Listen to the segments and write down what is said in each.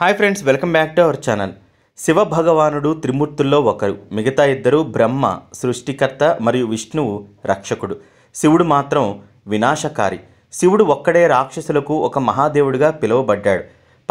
hi friends welcome back to our channel Shiva భగవానుడు త్రిమూర్తుల్లో ఒకరు మిగతా ఇద్దరు బ్రహ్మ సృష్టికర్త మరియు విష్ణువు రక్షకుడు శివుడు మాత్రం వినాశకారి శివుడు ఒక్కడే రాక్షసులకు ఒక మహాదేవుడిగా పిలువబడ్డాడు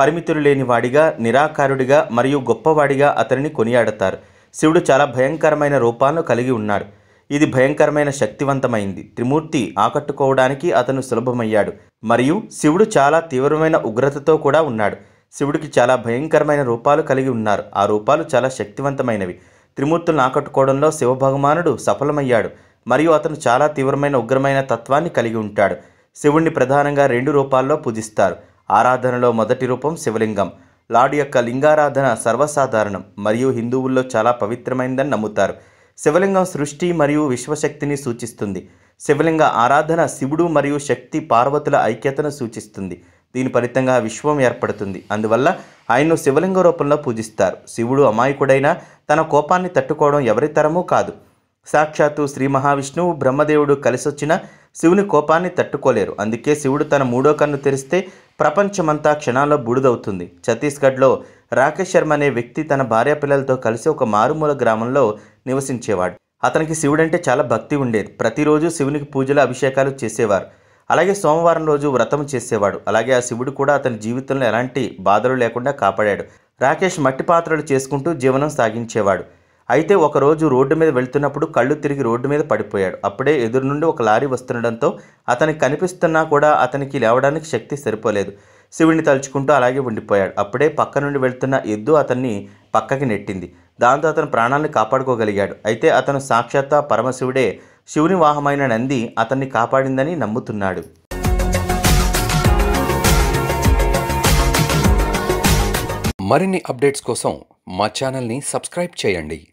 పరిమితులు లేని వాడిగా నిరాకారుడిగా మరియు గొప్పవాడిగా అతనిని కొనియాడతారు శివుడు చాలా భయంకరమైన రూపాలను కలిగి ఉన్నాడు ఇది భయంకరమైన శక్తివంతమైంది త్రిమూర్తి ఆకట్టుకోవడానికి అతను సులభమయ్యాడు మరియు శివుడు చాలా తీవ్రమైన ఉగ్రతతో కూడా ఉన్నాడు శివుడికి చాలా భయంకరమైన రూపాలు కలిగి ఉన్నారు ఆ రూపాలు చాలా శక్తివంతమైనవి త్రిమూర్తులను ఆకట్టుకోవడంలో శివభగవానుడు సఫలమయ్యాడు మరియు అతను చాలా తీవ్రమైన ఉగ్రమైన తత్వాన్ని కలిగి ఉంటాడు శివుణ్ణి ప్రధానంగా రెండు రూపాల్లో పూజిస్తారు ఆరాధనలో మొదటి రూపం శివలింగం లాడు యొక్క లింగారాధన సర్వసాధారణం మరియు హిందువుల్లో చాలా పవిత్రమైందని నమ్ముతారు శివలింగం సృష్టి మరియు విశ్వశక్తిని సూచిస్తుంది శివలింగ ఆరాధన శివుడు మరియు శక్తి పార్వతుల ఐక్యతను సూచిస్తుంది దీని ఫలితంగా విశ్వం ఏర్పడుతుంది అందువల్ల ఆయన్ను శివలింగ రూపంలో పూజిస్తారు శివుడు అమాయకుడైన తన కోపాన్ని తట్టుకోవడం ఎవరి తరమూ కాదు సాక్షాత్తు శ్రీ మహావిష్ణువు బ్రహ్మదేవుడు కలిసొచ్చిన శివుని కోపాన్ని తట్టుకోలేరు అందుకే శివుడు తన మూడో కన్ను తెరిస్తే ప్రపంచమంతా క్షణాల్లో బూడిదవుతుంది ఛత్తీస్గఢ్లో రాకేష్ శర్మ అనే వ్యక్తి తన భార్య పిల్లలతో కలిసి ఒక మారుమూల గ్రామంలో నివసించేవాడు అతనికి శివుడంటే చాలా భక్తి ఉండేది ప్రతిరోజు శివునికి పూజలు అభిషేకాలు చేసేవారు అలాగే సోమవారం రోజు వ్రతం చేసేవాడు అలాగే ఆ శివుడు కూడా అతని జీవితంలో ఎలాంటి బాధలు లేకుండా కాపాడాడు రాకేష్ మట్టి పాత్రలు చేసుకుంటూ జీవనం సాగించేవాడు అయితే ఒకరోజు రోడ్డు మీద వెళ్తున్నప్పుడు కళ్ళు తిరిగి రోడ్డు మీద పడిపోయాడు అప్పుడే ఎదురు నుండి ఒక లారీ వస్తుండడంతో అతనికి కనిపిస్తున్నా కూడా అతనికి లేవడానికి శక్తి సరిపోలేదు శివుడిని తలుచుకుంటూ అలాగే ఉండిపోయాడు అప్పుడే పక్క నుండి వెళ్తున్న ఎద్దు అతన్ని పక్కకి నెట్టింది దాంతో అతను ప్రాణాలను కాపాడుకోగలిగాడు అయితే అతను సాక్షాత్ పరమశివుడే శివుని వాహమైన నంది అతన్ని కాపాడిందని నమ్ముతున్నాడు మరిన్ని అప్డేట్స్ కోసం మా ఛానల్ని సబ్స్క్రైబ్ చేయండి